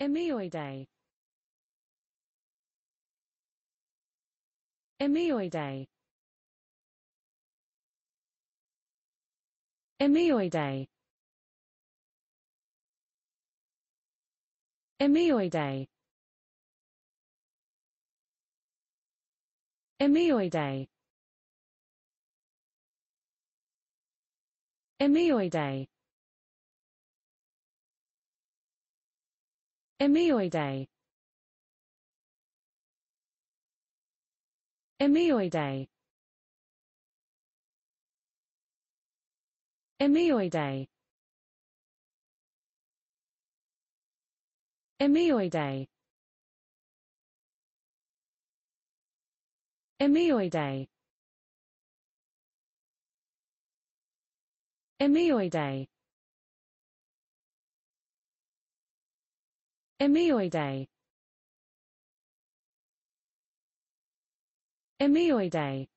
Emioidae Emioidae Emioidae Emioidae Emioidae Emioidae Emioidae Emioidae Emioidae Emioidae Emioidae Emioidae Emioidae Emioidae